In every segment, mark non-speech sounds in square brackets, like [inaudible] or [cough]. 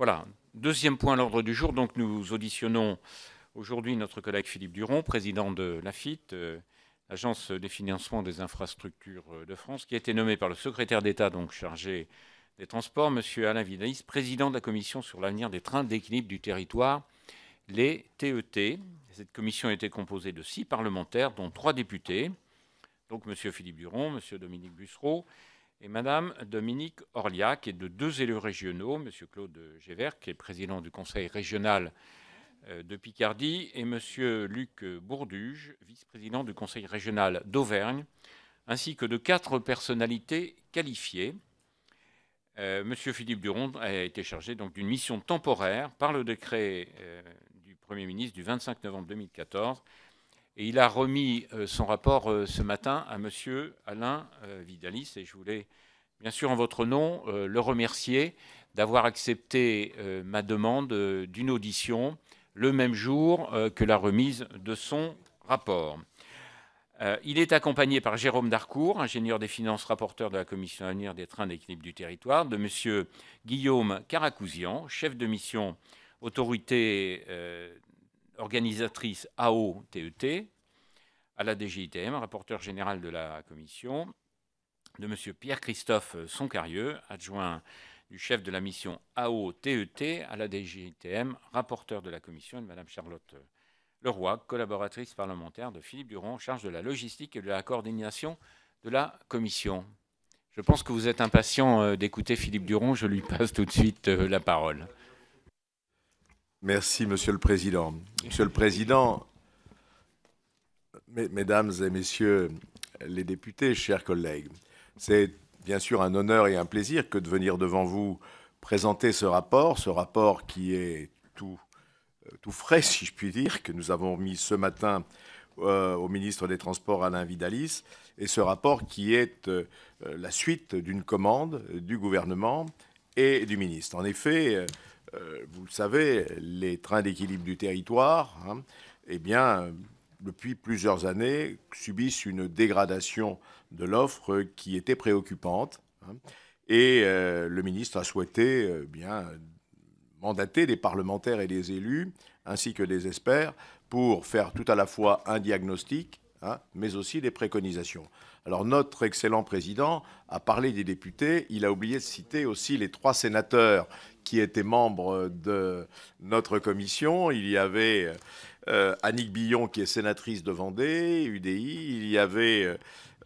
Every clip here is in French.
Voilà. Deuxième point à l'ordre du jour. Donc, nous auditionnons aujourd'hui notre collègue Philippe Duron, président de l'AFIT, euh, l'Agence des financements des infrastructures euh, de France, qui a été nommé par le secrétaire d'État, donc chargé des transports, M. Alain Vidalis, président de la commission sur l'avenir des trains d'équilibre du territoire, les TET. E Cette commission était composée de six parlementaires, dont trois députés, donc M. Philippe Duron, M. Dominique Bussereau et Madame Dominique Orliac et de deux élus régionaux, Monsieur Claude Gévert, qui est président du Conseil régional euh, de Picardie, et Monsieur Luc Bourduge, vice-président du Conseil régional d'Auvergne, ainsi que de quatre personnalités qualifiées. Euh, M. Monsieur Philippe Durand a été chargé donc d'une mission temporaire par le décret euh, du Premier ministre du 25 novembre 2014 et il a remis euh, son rapport euh, ce matin à Monsieur Alain euh, Vidalis, et je voulais bien sûr en votre nom le remercier d'avoir accepté ma demande d'une audition le même jour que la remise de son rapport. Il est accompagné par Jérôme Darcourt, ingénieur des finances, rapporteur de la commission annuelle des trains d'équilibre du territoire, de Monsieur Guillaume Caracousian, chef de mission autorité organisatrice AOTET. E à la DGITM, rapporteur général de la commission, de M. Pierre-Christophe Soncarieux, adjoint du chef de la mission AOTET e à la DGITM, rapporteur de la commission, et de Mme Charlotte Leroy, collaboratrice parlementaire de Philippe Durand, charge de la logistique et de la coordination de la commission. Je pense que vous êtes impatient euh, d'écouter Philippe Duron. Je lui passe tout de suite euh, la parole. Merci, Monsieur le Président. Monsieur le Président, Mesdames et messieurs les députés, chers collègues, c'est bien sûr un honneur et un plaisir que de venir devant vous présenter ce rapport, ce rapport qui est tout, euh, tout frais, [laughs] si je puis dire, que nous avons mis ce matin euh, au ministre des Transports Alain Vidalis, et ce rapport qui est euh, la suite d'une commande du gouvernement et du ministre. En effet, vous le savez, les trains d'équilibre du territoire, hein, eh bien, depuis plusieurs années, subissent une dégradation de l'offre qui était préoccupante. Hein. Et euh, le ministre a souhaité euh, bien mandater des parlementaires et des élus, ainsi que des experts, pour faire tout à la fois un diagnostic, hein, mais aussi des préconisations. Alors notre excellent président a parlé des députés, il a oublié de citer aussi les trois sénateurs qui étaient membres de notre commission. Il y avait euh, euh, Annick Billon, qui est sénatrice de Vendée, UDI. Il y avait,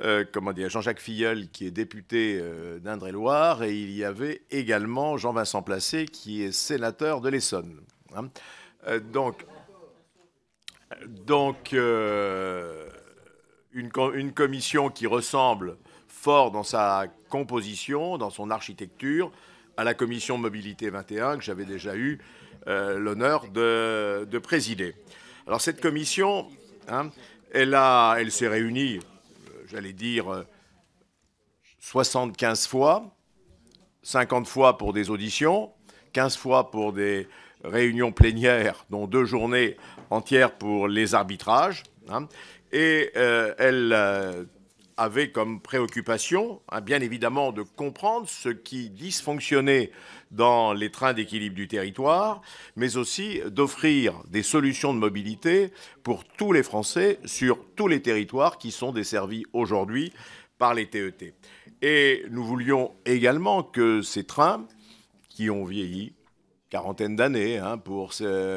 euh, euh, Jean-Jacques Filleul, qui est député d'Indre-et-Loire. Et il y avait également Jean-Vincent Placé, qui est sénateur de l'Essonne. Hein. donc, une, commission qui ressemble fort dans sa composition, dans son architecture, à la commission Mobilité 21 que j'avais déjà eu l'honneur de, présider. Alors cette commission, hein, elle, elle s'est réunie, euh, j'allais dire, 75 euh, fois, 50 fois pour des auditions, 15 fois pour des réunions plénières, dont deux journées entières pour les arbitrages. Hein. et euh, elle, avait comme préoccupation, hein, bien évidemment, de comprendre ce qui dysfonctionnait dans les trains d'équilibre du territoire, mais aussi d'offrir des solutions de mobilité pour tous les Français sur tous les territoires qui sont desservis aujourd'hui par les TET. E Et nous voulions également que ces trains, qui ont vieilli, quarantaine d'années hein, pour,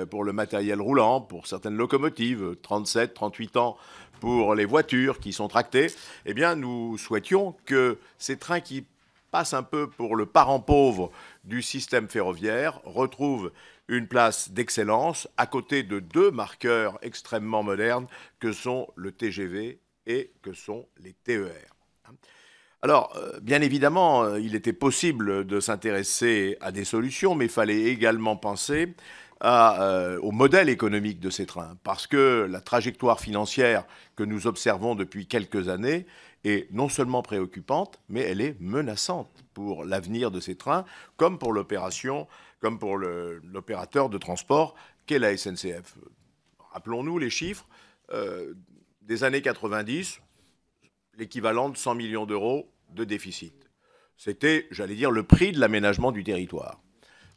pour le matériel roulant, pour certaines locomotives, 37, 38 ans pour les voitures qui sont tractées, eh bien, nous souhaitions que ces trains qui passent un peu pour le parent pauvre du système ferroviaire retrouvent une place d'excellence à côté de deux marqueurs extrêmement modernes que sont le TGV et que sont les TER. Alors, euh, bien évidemment, euh, il était possible de s'intéresser à des solutions, mais il fallait également penser euh, au modèle économique de ces trains, parce que la trajectoire financière que nous observons depuis quelques années est non seulement préoccupante, mais elle est menaçante pour l'avenir de ces trains, comme pour l'opération, comme pour l'opérateur de transport qu'est la SNCF. Rappelons-nous les chiffres euh, des années 90, l'équivalent de 100 millions d'euros de déficit. C'était, j'allais dire, le prix de l'aménagement du territoire.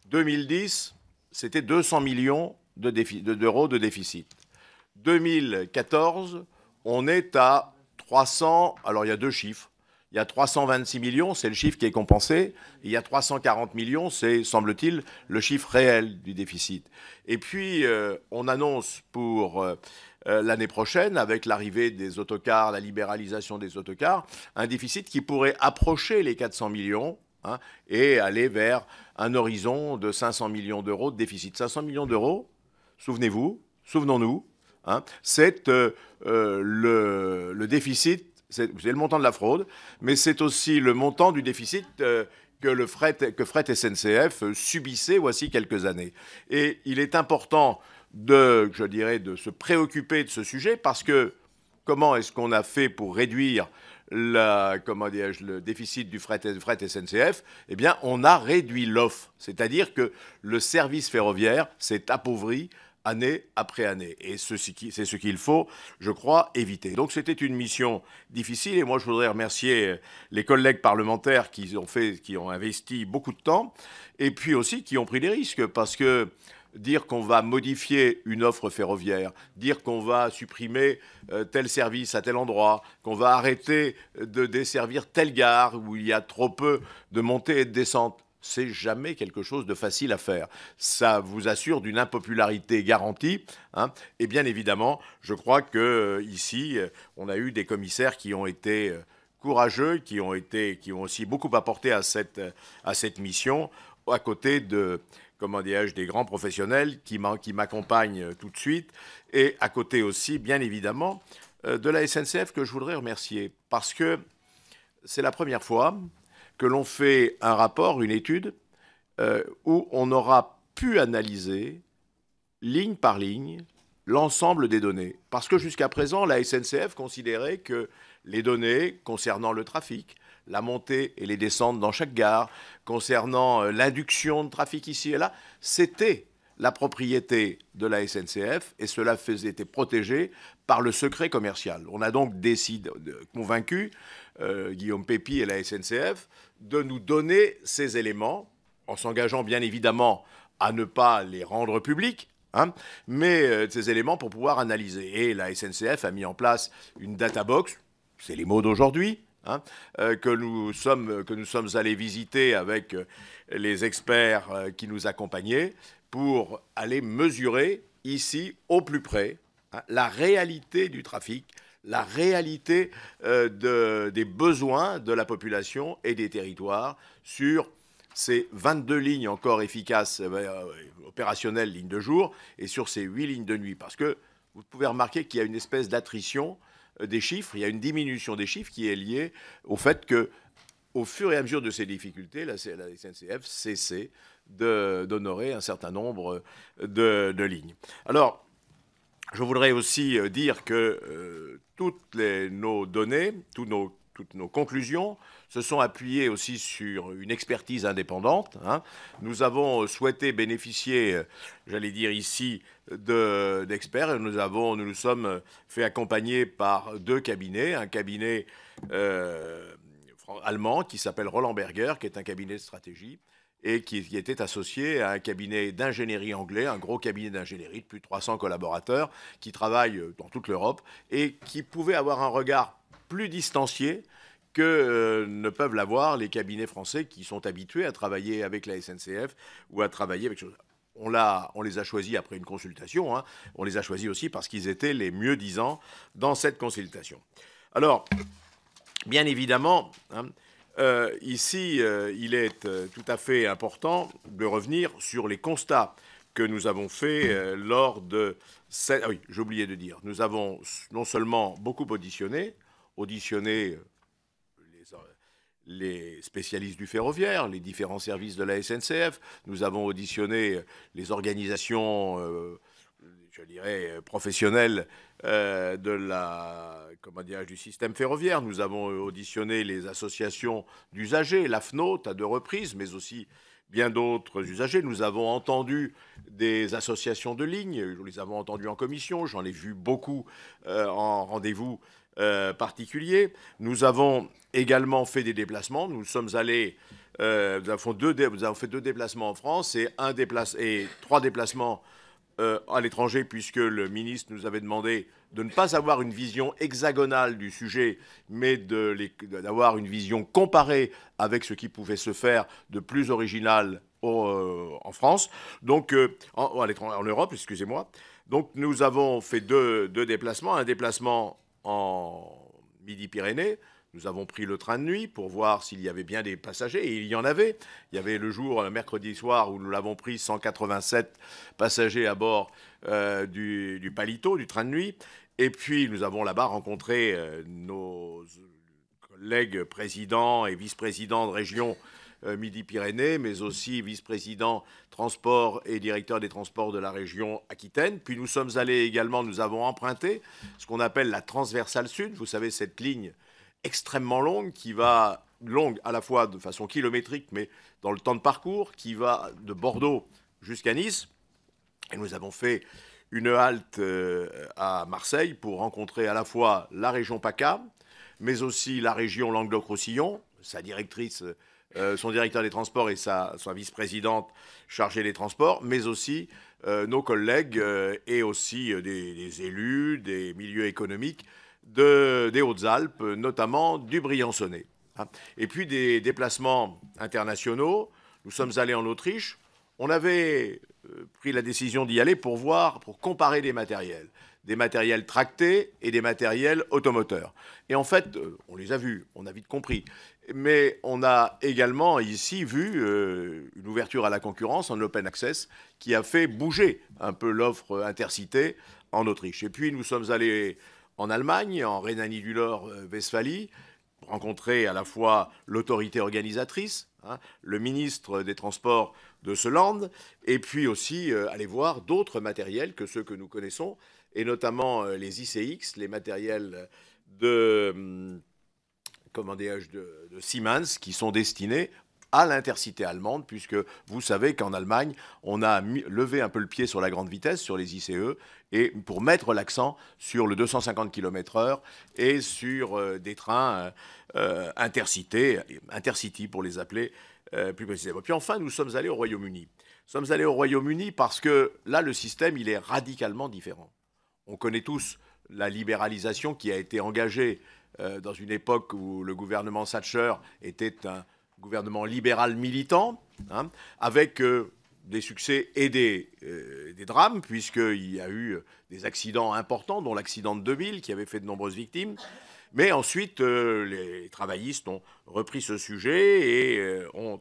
2010, c'était 200 millions d'euros de, déficit. 2014, on est à 300, alors il y a deux chiffres. Il y a 326 millions, c'est le chiffre qui est compensé. Il y a 340 millions, c'est, semble-t-il, le chiffre réel du déficit. Et puis, euh, on annonce pour euh, euh, l'année prochaine, avec l'arrivée des autocars, la libéralisation des autocars, un déficit qui pourrait approcher les 400 millions, Hein, et aller vers un horizon de 500 millions d'euros de déficit. 500 millions d'euros, souvenez-vous, souvenons-nous, hein, c'est euh, euh, le, déficit, c'est le montant de la fraude, mais c'est aussi le montant du déficit euh, que, fret, que SNCF subissait voici quelques années. Et il est important de, je dirais, de se préoccuper de ce sujet parce que comment est-ce qu'on a fait pour réduire la, le déficit du fret, SNCF, eh bien, on a réduit l'offre. C'est-à-dire que le service ferroviaire s'est appauvri année après année. Et c'est ce qu'il faut, je crois, éviter. Donc c'était une mission difficile et moi je voudrais remercier euh, les collègues parlementaires qui ont, fait, qui ont investi beaucoup de temps et puis aussi qui ont pris des risques parce que dire qu'on va modifier une offre ferroviaire, dire qu'on va supprimer euh, tel service à tel endroit, qu'on va arrêter de desservir telle gare où il y a trop peu de montées et de descentes, c'est jamais quelque chose de facile à faire. Ça vous assure d'une impopularité garantie. Hein. Et bien évidemment, je crois que euh, ici, euh, on a eu des commissaires qui ont été courageux, qui ont été, qui ont aussi beaucoup apporté à cette, à cette mission, à côté de comment je des grands professionnels qui m'accompagnent euh, tout de suite, et à côté aussi, bien évidemment, euh, de la SNCF que je voudrais remercier, parce que c'est la première fois que l'on fait un rapport, une étude, euh, où on aura pu analyser, ligne par ligne, l'ensemble des données. Parce que jusqu'à présent, la SNCF considérait que les données concernant le trafic, la montée et les descentes dans chaque gare, concernant euh, l'induction de trafic ici et là, c'était la propriété de la SNCF et cela faisait, était protégé par le secret commercial. On a donc décidé, convaincu euh, Guillaume Pépi et la SNCF de nous donner ces éléments en s'engageant bien évidemment à ne pas les rendre publics, hein, mais euh, ces éléments pour pouvoir analyser. Et la SNCF a mis en place une data box, c'est les mots d'aujourd'hui, Hein, euh, que, nous sommes, allés visiter avec euh, les experts euh, qui nous accompagnaient pour aller mesurer ici, au plus près, hein, la réalité du trafic, la réalité des besoins de la population et des territoires sur ces 22 lignes encore efficaces, ben, opérationnelles, lignes de jour, et sur ces 8 lignes de nuit. Parce que vous pouvez remarquer qu'il y a une espèce d'attrition euh, des chiffres, il y a une diminution des chiffres qui est liée au fait que, au fur et à mesure de ces difficultés, la, SNCF cessait d'honorer un certain nombre euh, de, lignes. Alors, je voudrais aussi euh, dire que toutes nos données, toutes nos conclusions se sont appuyés aussi sur une expertise indépendante. Hein. Nous avons euh, souhaité bénéficier, euh, j'allais dire ici, d'experts. nous, nous nous sommes euh, fait accompagner par deux cabinets, un cabinet allemand qui s'appelle Roland Berger, qui est un cabinet de stratégie et qui, était associé à un cabinet d'ingénierie anglais, un gros cabinet d'ingénierie de plus de 300 collaborateurs qui travaillent dans toute l'Europe et qui pouvait avoir un regard plus distancié que euh, ne peuvent l'avoir les cabinets français qui sont habitués à travailler avec la SNCF ou à travailler avec on, on les a choisis après une consultation, hein. on les a choisis aussi parce qu'ils étaient les mieux disants dans cette consultation. Alors, bien évidemment, hein, euh, ici, euh, il est tout à fait important de revenir sur les constats que nous avons faits lors de cette... Ah oui, j'oubliais de dire, nous avons non seulement beaucoup auditionné, auditionné les spécialistes du ferroviaire, les différents services de la SNCF. Nous avons auditionné les organisations, euh, je dirais, professionnelles euh, de la, comment du système ferroviaire. Nous avons auditionné les associations d'usagers, l'AFNOT à deux reprises, mais aussi bien d'autres usagers. Nous avons entendu des associations de lignes, nous les avons entendues en commission, j'en ai vu beaucoup euh, en rendez-vous euh, particulier. Nous avons également fait des déplacements. Nous sommes allés, euh, nous, avons deux fait deux déplacements en France et, un et trois déplacements euh, à l'étranger, puisque le ministre nous avait demandé de ne pas avoir une vision hexagonale du sujet, mais d'avoir une vision comparée avec ce qui pouvait se faire de plus original en France, donc en, Europe, excusez-moi. Donc nous avons fait deux déplacements, un déplacement en Midi-Pyrénées. Nous avons pris le train de nuit pour voir s'il y avait bien des passagers, et il y en avait. Il y avait le jour, mercredi soir, où nous l'avons pris 187 passagers à bord euh, du, Palito, du train de nuit. Et puis, nous avons là-bas rencontré euh, nos collègues présidents et vice-présidents de région euh, Midi-Pyrénées, mais aussi vice-président transport et directeur des transports de la région Aquitaine. Puis nous sommes allés également, nous avons emprunté ce qu'on appelle la transversale sud. Vous savez, cette ligne extrêmement longue qui va longue à la fois de façon kilométrique, mais dans le temps de parcours, qui va de Bordeaux jusqu'à Nice. Et nous avons fait une halte euh, à Marseille pour rencontrer à la fois la région PACA, mais aussi la région Languedoc-Roussillon, sa directrice euh, euh, son directeur des transports et sa, vice-présidente chargée des transports, mais aussi euh, nos collègues euh, et aussi des, élus, des milieux économiques des Hautes-Alpes, notamment du Briançonnais. Hein. Et puis des déplacements internationaux. Nous sommes allés en Autriche. On avait pris la décision d'y aller pour voir, pour comparer des matériels, des matériels tractés et des matériels automoteurs. Et en fait, on les a vus, on a vite compris. Mais on a également ici vu euh, une ouverture à la concurrence en open access qui a fait bouger un peu l'offre intercité en Autriche. Et puis nous sommes allés en Allemagne, en Rhénanie-du-Nord-Westphalie, rencontrer à la fois l'autorité organisatrice, hein, le ministre des Transports de ce land, et puis aussi euh, aller voir d'autres matériels que ceux que nous connaissons, et notamment euh, les ICX, les matériels de hum, Commandé de, de Siemens qui sont destinés à l'intercité allemande, puisque vous savez qu'en Allemagne, on a levé un peu le pied sur la grande vitesse, sur les ICE, et pour mettre l'accent sur le 250 km/h et sur euh, des trains euh, euh, intercités, intercity pour les appeler plus précisément. Puis enfin, nous sommes allés au Royaume-Uni. Nous sommes allés au Royaume-Uni parce que là, le système, il est radicalement différent. On connaît tous la libéralisation qui a été engagée euh, dans une époque où le gouvernement Thatcher était un gouvernement libéral militant, hein, avec euh, des succès et euh, des, drames, puisqu'il y a eu des accidents importants, dont l'accident de 2000, qui avait fait de nombreuses victimes. Mais ensuite, les travaillistes ont repris ce sujet et ont,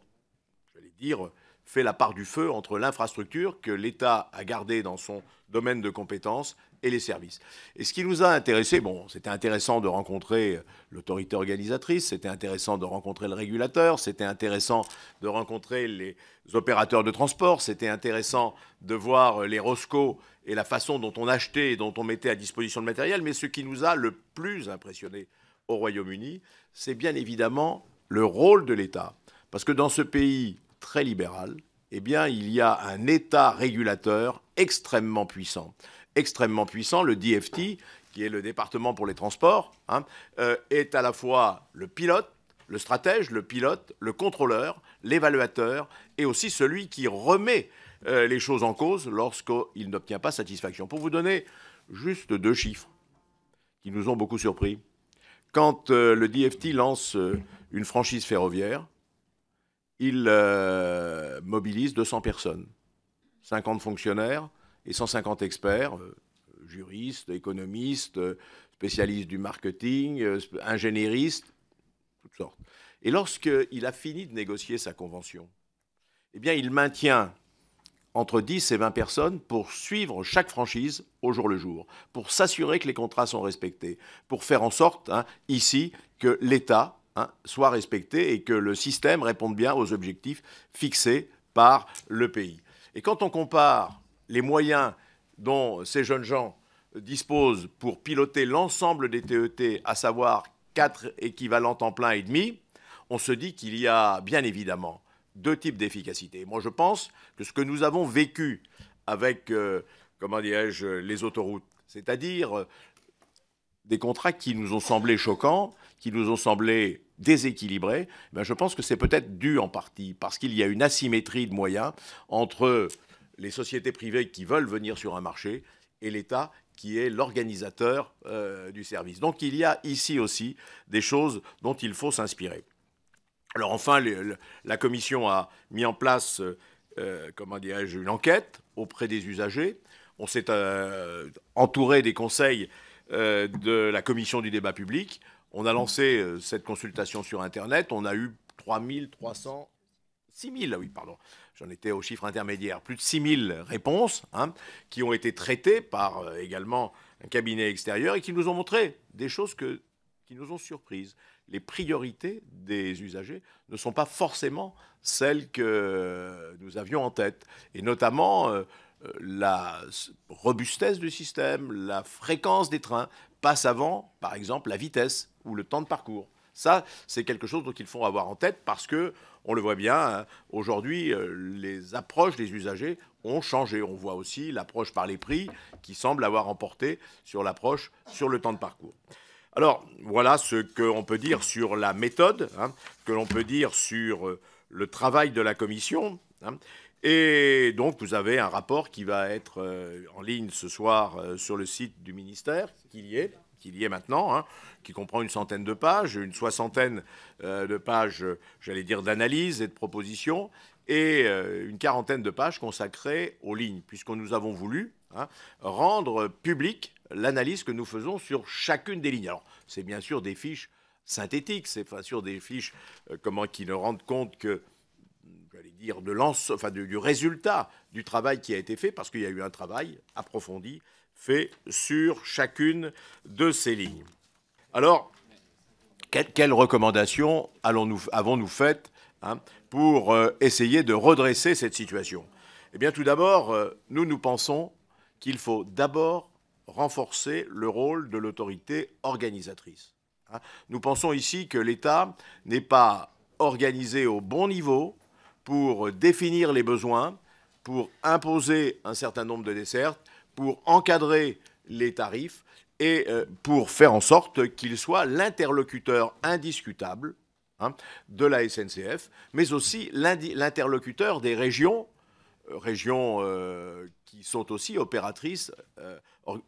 j'allais dire, fait la part du feu entre l'infrastructure que l'État a gardée dans son domaine de compétences et les services. Et ce qui nous a intéressé, bon, c'était intéressant de rencontrer euh, l'autorité organisatrice, c'était intéressant de rencontrer le régulateur, c'était intéressant de rencontrer les opérateurs de transport, c'était intéressant de voir euh, les Rosco et la façon dont on achetait et dont on mettait à disposition le matériel, mais ce qui nous a le plus impressionné au Royaume-Uni, c'est bien évidemment le rôle de l'État. Parce que dans ce pays très libéral, eh bien, il y a un État régulateur extrêmement puissant. Extrêmement puissant, le DFT, qui est le département pour les transports, hein, euh, est à la fois le pilote, le stratège, le pilote, le contrôleur, l'évaluateur, et aussi celui qui remet euh, les choses en cause lorsqu'il n'obtient pas satisfaction. Pour vous donner juste deux chiffres qui nous ont beaucoup surpris, quand euh, le DFT lance une franchise ferroviaire, il euh, mobilise 200 personnes, 50 fonctionnaires et 150 experts, euh, juristes, économistes, spécialistes du marketing, euh, toutes sortes. Et lorsqu'il a fini de négocier sa convention, eh bien, il maintient entre 10 et 20 personnes pour suivre chaque franchise au jour le jour, pour s'assurer que les contrats sont respectés, pour faire en sorte, hein, ici, que l'État Hein, soit respecté et que le système réponde bien aux objectifs fixés par le pays. Et quand on compare les moyens dont ces jeunes gens disposent pour piloter l'ensemble des TET, e à savoir quatre équivalents en plein et demi, on se dit qu'il y a bien évidemment deux types d'efficacité. Moi, je pense que ce que nous avons vécu avec, euh, comment dirais-je, les autoroutes, c'est-à-dire euh, des contrats qui nous ont semblé choquants, qui nous ont semblé déséquilibrés, eh ben je pense que c'est peut-être dû en partie parce qu'il y a une asymétrie de moyens entre les sociétés privées qui veulent venir sur un marché et l'État qui est l'organisateur euh, du service. Donc il y a ici aussi des choses dont il faut s'inspirer. Alors enfin, la Commission a mis en place, euh, comment dirais-je, une enquête auprès des usagers. On s'est euh, entouré des conseils euh, de la commission du débat public. On a lancé euh, cette consultation sur Internet. On a eu 3300, 6000, oui, pardon. J'en étais au chiffre intermédiaire. Plus de 6000 réponses hein, qui ont été traitées par euh, également un cabinet extérieur et qui nous ont montré des choses que, qui nous ont surprises. Les priorités des usagers ne sont pas forcément celles que nous avions en tête. Et notamment euh, la robustesse du système, la fréquence des trains passe avant, par exemple, la vitesse ou le temps de parcours. Ça, c'est quelque chose dont il faut avoir en tête parce que, on le voit bien, hein, aujourd'hui, euh, les approches des usagers ont changé. On voit aussi l'approche par les prix qui semble avoir emporté sur l'approche sur le temps de parcours. Alors, voilà ce qu'on peut dire sur la méthode, hein, que l'on peut dire sur euh, le travail de la commission. Hein, et donc, vous avez un rapport qui va être euh, en ligne ce soir euh, sur le site du ministère, qu'il y est, maintenant, hein, qui comprend une centaine de pages, une soixantaine euh, de pages, j'allais dire, d'analyse et de propositions, et une quarantaine de pages consacrées aux lignes, puisque nous avons voulu hein, rendre public l'analyse que nous faisons sur chacune des lignes. Alors, c'est bien sûr des fiches synthétiques, c'est bien sûr des fiches qui ne rendent compte que dire, de du, résultat du travail qui a été fait, parce qu'il y a eu un travail approfondi fait sur chacune de ces lignes. Alors, quelles recommandations avons-nous faites hein, pour euh, essayer de redresser cette situation Eh bien, tout d'abord, euh, nous, nous pensons qu'il faut d'abord renforcer le rôle de l'autorité organisatrice. Hein. Nous pensons ici que l'État n'est pas organisé au bon niveau pour définir les besoins, pour imposer un certain nombre de dessertes, pour encadrer les tarifs et euh, pour faire en sorte qu'il soit l'interlocuteur indiscutable hein, de la SNCF, mais aussi l'interlocuteur des régions, euh, régions euh, qui sont aussi opératrices,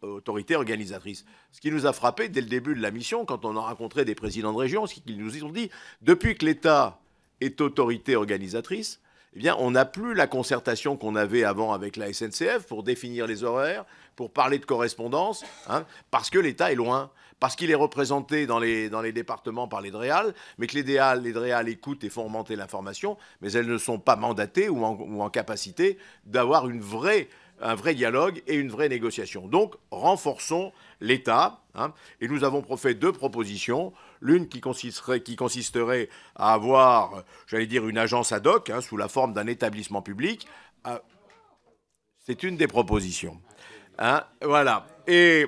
autorités organisatrices. Ce qui nous a frappé dès le début de la mission, quand on a rencontré des présidents de régions, ce qu'ils nous ont dit, depuis que l'État est autorité organisatrice, eh bien, on n'a plus la concertation qu'on avait avant avec la SNCF pour définir les horaires, pour parler de correspondance, hein, parce que l'État est loin, parce qu'il est représenté dans les, dans les départements par les DREAL, mais que les DREAL, e écoutent et font remonter l'information, mais elles ne sont pas mandatées ou en, capacité d'avoir une vraie un vrai dialogue et une vraie négociation. Donc, renforçons l'État. Hein, et nous avons fait deux propositions. L'une qui consisterait, qui consisterait à avoir, j'allais dire, une agence ad hoc, hein, sous la forme d'un établissement public. Euh, c'est une des propositions. Hein, voilà. Et,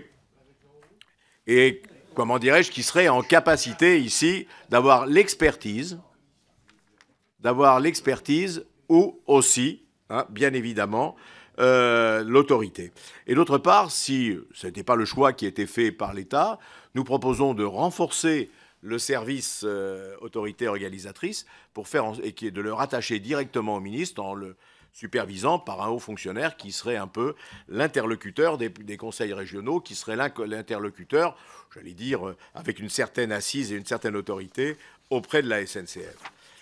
et comment dirais-je, qui serait en capacité ici d'avoir l'expertise, d'avoir l'expertise ou aussi, hein, bien évidemment, euh, l'autorité. Et d'autre part, si ce n'était pas le choix qui était fait par l'État, nous proposons de renforcer le service euh, autorité organisatrice pour faire et qui de le rattacher directement au ministre en le supervisant par un haut fonctionnaire qui serait un peu l'interlocuteur des, des, conseils régionaux, qui serait l'interlocuteur, j'allais dire, euh, avec une certaine assise et une certaine autorité auprès de la SNCF.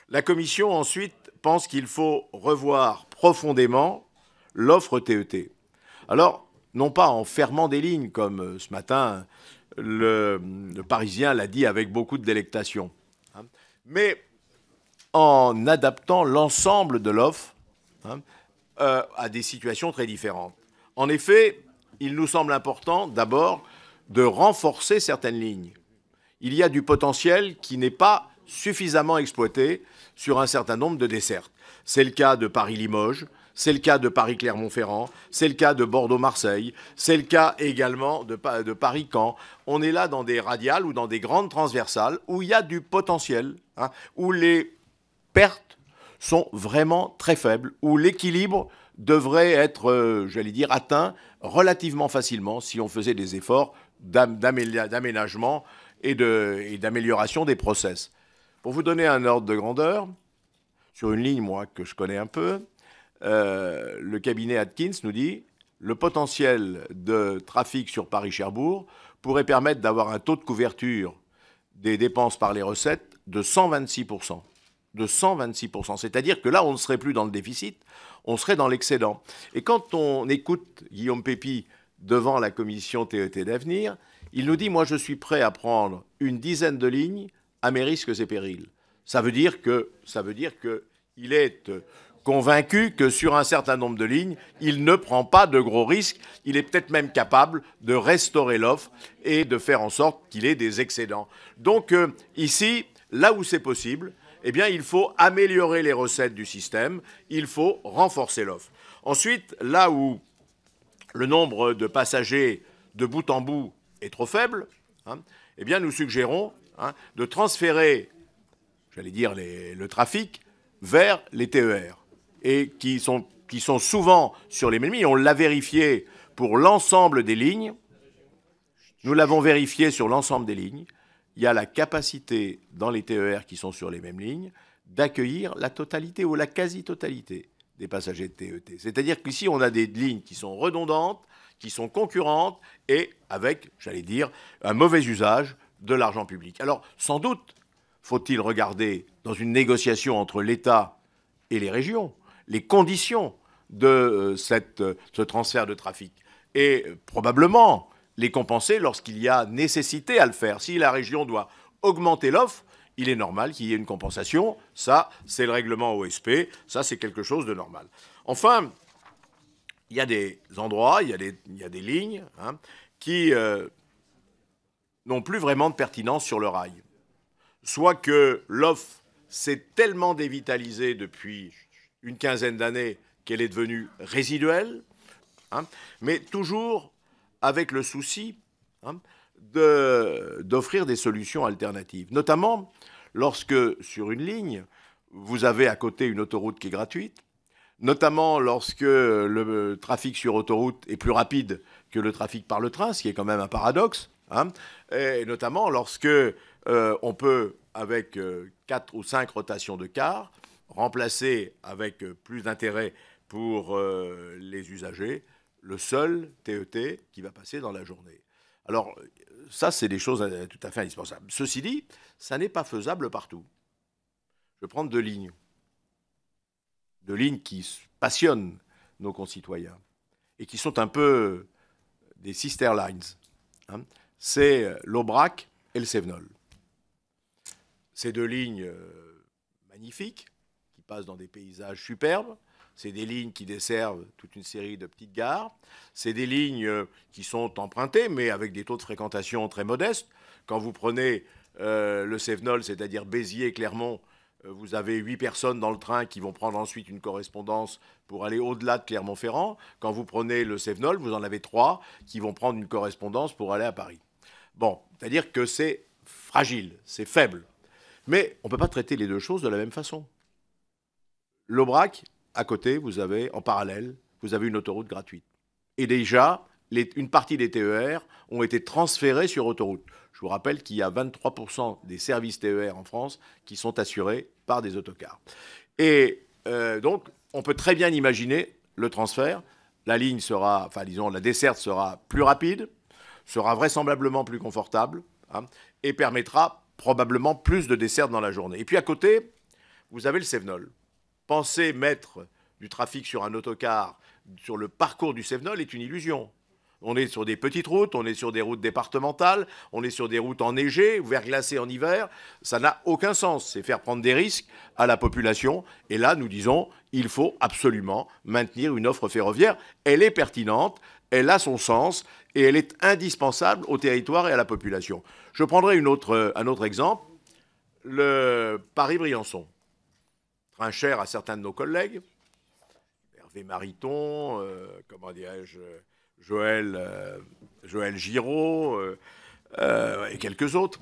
La Commission, ensuite, pense qu'il faut revoir profondément l'offre TET. E Alors, non pas en fermant des lignes, comme euh, ce matin, le, Parisien l'a dit avec beaucoup de délectation. Hein. mais en adaptant l'ensemble de l'offre hein, euh, à des situations très différentes. En effet, il nous semble important d'abord de renforcer certaines lignes. Il y a du potentiel qui n'est pas suffisamment exploité sur un certain nombre de dessertes. C'est le cas de Paris-Limoges, c'est le cas de Paris-Clermont-Ferrand, c'est le cas de Bordeaux-Marseille, c'est le cas également de, Paris-Caen. On est là dans des radiales ou dans des grandes transversales où il y a du potentiel, hein, où les pertes sont vraiment très faibles, où l'équilibre devrait être, euh, j'allais dire, atteint relativement facilement si on faisait des efforts d'aménagement et d'amélioration des process. Pour vous donner un ordre de grandeur, sur une ligne, moi, que je connais un peu, euh, le cabinet Atkins nous dit le potentiel de trafic sur Paris-Cherbourg pourrait permettre d'avoir un taux de couverture des dépenses par les recettes de 126%. De 126%. C'est-à-dire que là, on ne serait plus dans le déficit, on serait dans l'excédent. Et quand on écoute Guillaume Pépi devant la commission TET e d'avenir, il nous dit, moi je suis prêt à prendre une dizaine de lignes à mes risques et périls. Ça veut dire que, ça veut dire que il est euh, convaincu que sur un certain nombre de lignes, il ne prend pas de gros risques. Il est peut-être même capable de restaurer l'offre et de faire en sorte qu'il ait des excédents. Donc euh, ici, là où c'est possible, eh bien, il faut améliorer les recettes du système, il faut renforcer l'offre. Ensuite, là où le nombre de passagers de bout en bout est trop faible, hein, eh bien, nous suggérons hein, de transférer, j'allais dire, le trafic vers les TER et qui sont, qui sont souvent sur les mêmes lignes. On l'a vérifié pour l'ensemble des lignes. Nous l'avons vérifié sur l'ensemble des lignes. Il y a la capacité dans les TER qui sont sur les mêmes lignes d'accueillir la totalité ou la quasi-totalité des passagers de TET. E C'est-à-dire qu'ici, on a des lignes qui sont redondantes, qui sont concurrentes et avec, j'allais dire, un mauvais usage de l'argent public. Alors, sans doute, faut-il regarder dans une négociation entre l'État et les régions les conditions de euh, euh, ce transfert de trafic et probablement les compenser lorsqu'il y a nécessité à le faire. Si la région doit augmenter l'offre, il est normal qu'il y ait une compensation. Ça, c'est le règlement OSP. Ça, c'est quelque chose de normal. Enfin, il y a des endroits, il y a des, lignes hein, qui euh, n'ont plus vraiment de pertinence sur le rail. Soit que l'offre s'est tellement dévitalisée depuis une quinzaine d'années qu'elle est devenue résiduelle, hein, mais toujours avec le souci hein, d'offrir des solutions alternatives, notamment lorsque sur une ligne, vous avez à côté une autoroute qui est gratuite, notamment lorsque le trafic sur autoroute est plus rapide que le trafic par le train, ce qui est quand même un paradoxe, hein, et notamment lorsque euh, on peut, avec euh, quatre ou cinq rotations de car, remplacer avec plus d'intérêt pour euh, les usagers le seul TET e qui va passer dans la journée. Alors, ça, c'est des choses euh, tout à fait indispensables. Ceci dit, ça n'est pas faisable partout. Je vais prendre deux lignes. Deux lignes qui passionnent nos concitoyens et qui sont un peu des sister lines. Hein. C'est euh, l'Aubrac et le Sévenol. Ces deux lignes magnifiques dans des paysages superbes. C'est des lignes qui desservent toute une série de petites gares. C'est des lignes euh, qui sont empruntées, mais avec des taux de fréquentation très modestes. Quand vous prenez euh, le Cévenol, c'est-à-dire Béziers, Clermont, euh, vous avez huit personnes dans le train qui vont prendre ensuite une correspondance pour aller au-delà de Clermont-Ferrand. Quand vous prenez le Cévenol, vous en avez trois qui vont prendre une correspondance pour aller à Paris. Bon, c'est-à-dire que c'est fragile, c'est faible. Mais on ne peut pas traiter les deux choses de la même façon. L'Aubrac, à côté, vous avez, en parallèle, vous avez une autoroute gratuite. Et déjà, une partie des TER ont été transférés sur autoroute. Je vous rappelle qu'il y a 23% des services TER en France qui sont assurés par des autocars. Et euh, donc, on peut très bien imaginer le transfert. La ligne sera, enfin, disons, la desserte sera plus rapide, sera vraisemblablement plus confortable hein, et permettra probablement plus de dessertes dans la journée. Et puis à côté, vous avez le Sévenol penser mettre du trafic sur un autocar sur le parcours du Cévenol est une illusion. On est sur des petites routes, on est sur des routes départementales, on est sur des routes enneigées, verglacées en hiver. Ça n'a aucun sens. C'est faire prendre des risques à la population. Et là, nous disons, il faut absolument maintenir une offre ferroviaire. Elle est pertinente, elle a son sens et elle est indispensable au territoire et à la population. Je prendrai un autre exemple, le Paris-Briançon cher à certains de nos collègues, Hervé Mariton, euh, comment dirais-je, Joël, euh, Joël Giraud euh, et quelques autres.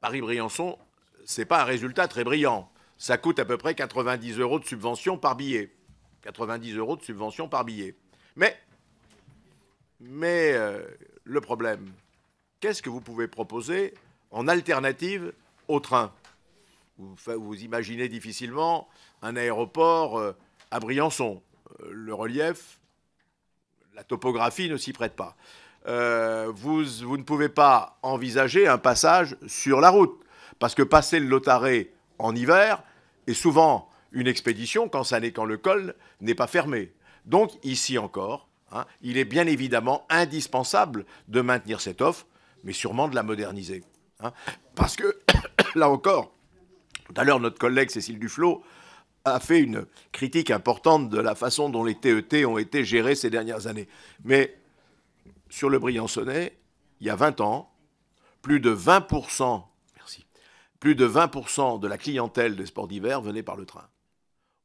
Paris-Briançon, ce n'est pas un résultat très brillant. Ça coûte à peu près 90 euros de subvention par billet. 90 euros de subvention par billet. Mais, mais le problème, qu'est-ce que vous pouvez proposer en alternative au train vous, imaginez difficilement un aéroport euh, à Briançon. Euh, le relief, la topographie ne s'y prête pas. Euh, vous, ne pouvez pas envisager un passage sur la route. Parce que passer le Lotaré en hiver est souvent une expédition quand, ça quand le col n'est pas fermé. Donc, ici encore, hein, il est bien évidemment indispensable de maintenir cette offre, mais sûrement de la moderniser. Hein, parce que, [coughs] là encore, tout à l'heure, notre collègue Cécile Duflot a fait une critique importante de la façon dont les TET e ont été gérés ces dernières années. Mais sur le Briançonnais, il y a 20 ans, plus de 20%, plus de 20% de la clientèle des sports d'hiver venait par le train.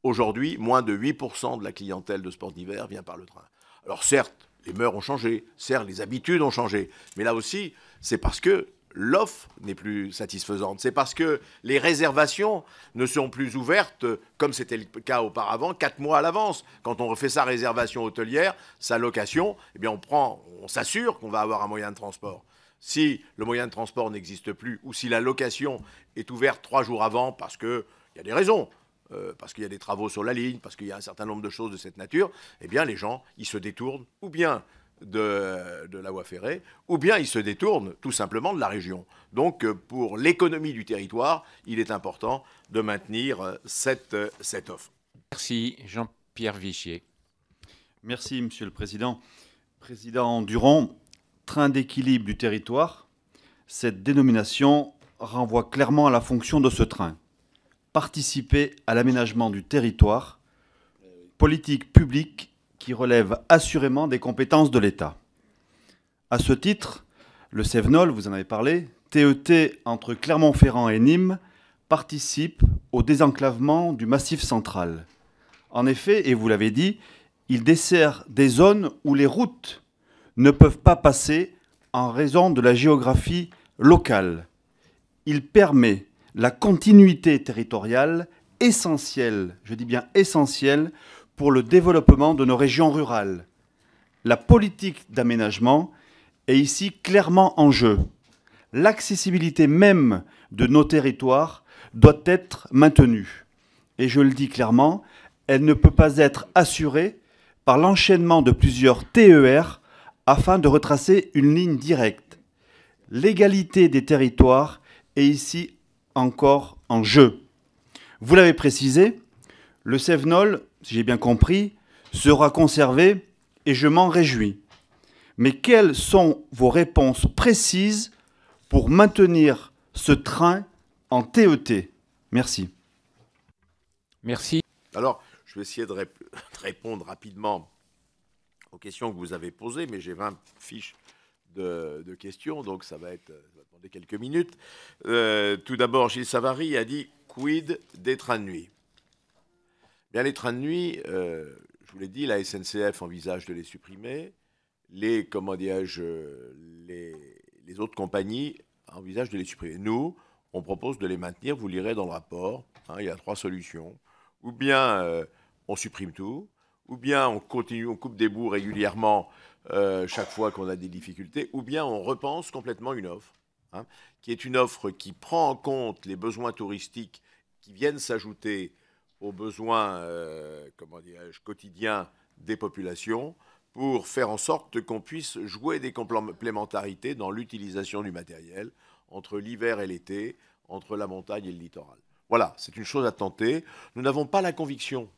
Aujourd'hui, moins de 8% de la clientèle de sports d'hiver vient par le train. Alors certes, les mœurs ont changé, certes, les habitudes ont changé, mais là aussi, c'est parce que l'offre n'est plus satisfaisante. C'est parce que les réservations ne sont plus ouvertes, comme c'était le cas auparavant, quatre mois à l'avance. Quand on refait sa réservation hôtelière, sa location, eh bien on prend, on s'assure qu'on va avoir un moyen de transport. Si le moyen de transport n'existe plus, ou si la location est ouverte trois jours avant, parce qu'il y a des raisons, euh, parce qu'il y a des travaux sur la ligne, parce qu'il y a un certain nombre de choses de cette nature, eh bien les gens, ils se détournent, ou bien de, la voie ferrée, ou bien il se détourne tout simplement de la région. Donc euh, pour l'économie du territoire, il est important de maintenir euh, cette, euh, cette offre. Merci Jean-Pierre Vichier. Merci Monsieur le Président. Président Durand, train d'équilibre du territoire, cette dénomination renvoie clairement à la fonction de ce train. Participer à l'aménagement du territoire, politique publique qui relève assurément des compétences de l'État. À ce titre, le CEVNOL, vous en avez parlé, TET e entre Clermont-Ferrand et Nîmes, participe au désenclavement du Massif central. En effet, et vous l'avez dit, il dessert des zones où les routes ne peuvent pas passer en raison de la géographie locale. Il permet la continuité territoriale essentielle, je dis bien essentielle, pour le développement de nos régions rurales. La politique d'aménagement est ici clairement en jeu. L'accessibilité même de nos territoires doit être maintenue. Et je le dis clairement, elle ne peut pas être assurée par l'enchaînement de plusieurs TER afin de retracer une ligne directe. L'égalité des territoires est ici encore en jeu. Vous l'avez précisé, le CEVNOL si j'ai bien compris, sera conservé et je m'en réjouis. Mais quelles sont vos réponses précises pour maintenir ce train en TET e Merci. Merci. Alors, je vais essayer de, répondre rapidement aux questions que vous avez posées, mais j'ai 20 fiches de, questions, donc ça va être demander quelques minutes. Euh, tout d'abord, Gilles Savary a dit quid des trains de nuit Bien, les trains de nuit, euh, je vous l'ai dit, la SNCF envisage de les supprimer. Les, comment euh, les, autres compagnies envisagent de les supprimer. Nous, on propose de les maintenir, vous lirez dans le rapport, hein, il y a trois solutions. Ou bien euh, on supprime tout, ou bien on continue, on coupe des bouts régulièrement chaque fois qu'on a des difficultés, ou bien on repense complètement une offre, hein, qui est une offre qui prend en compte les besoins touristiques qui viennent s'ajouter aux besoins euh, quotidiens des populations pour faire en sorte qu'on puisse jouer des complémentarités dans l'utilisation du matériel entre l'hiver et l'été, entre la montagne et le littoral. Voilà, c'est une chose à tenter. Nous n'avons pas la conviction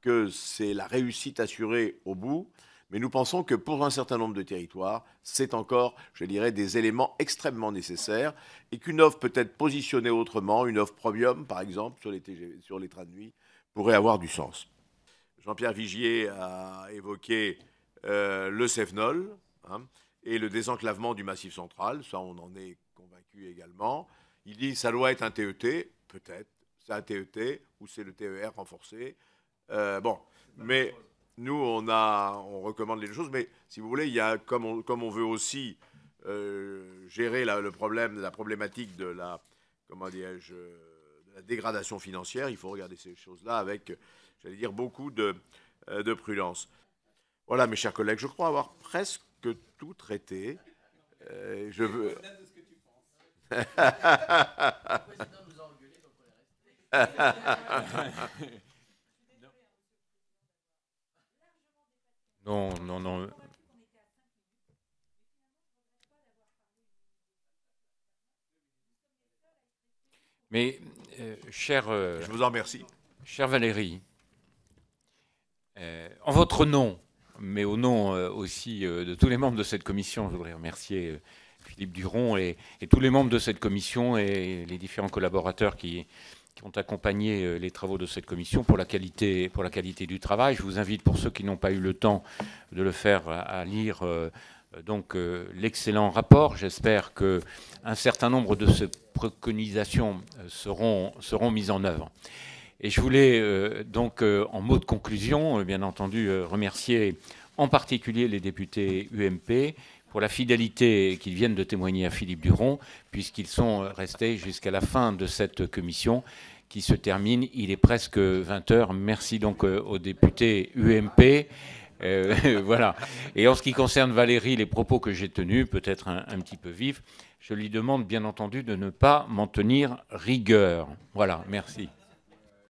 que c'est la réussite assurée au bout, mais nous pensons que pour un certain nombre de territoires, c'est encore, je dirais, des éléments extrêmement nécessaires et qu'une offre peut être positionnée autrement, une offre premium, par exemple, sur les, trains de nuit, pourrait avoir du sens. Jean-Pierre Vigier a évoqué euh, le Cefnol hein, et le désenclavement du Massif central. Ça, on en est convaincu également. Il dit que ça doit être un TET, e peut-être. C'est un TET e ou c'est le TER renforcé. Euh, bon, mais nous, on, a, on recommande les choses, mais si vous voulez, il y comme, on, veut aussi euh, gérer la, le problème, la problématique de la, comment la dégradation financière, il faut regarder ces choses-là avec, j'allais dire, beaucoup de, euh, prudence. Voilà, mes chers collègues, je crois avoir presque tout traité. Euh, je veux. Non, non, non. Mais, euh, cher. Euh, je vous en remercie. Cher Valérie, euh, en votre nom, mais au nom aussi de tous les membres de cette commission, je voudrais remercier Philippe Duron et, tous les membres de cette commission et les différents collaborateurs qui, qui ont accompagné euh, les travaux de cette commission pour la qualité, du travail. Je vous invite, pour ceux qui n'ont pas eu le temps de le faire, à lire euh, donc euh, l'excellent rapport. J'espère que un certain nombre de ces préconisations seront, mises en œuvre. Et je voulais donc, en mot de conclusion, bien entendu, remercier en particulier les députés UMP pour la fidélité qu'ils viennent de témoigner à Philippe Duron, puisqu'ils sont restés jusqu'à la fin de cette commission qui se termine. Il est presque 20h. Merci donc euh, aux députés UMP. Euh, [laughs] voilà. Et en ce qui concerne Valérie, les propos que j'ai tenus, peut-être un, petit peu vifs, je lui demande bien entendu de ne pas m'en tenir rigueur. Voilà, merci.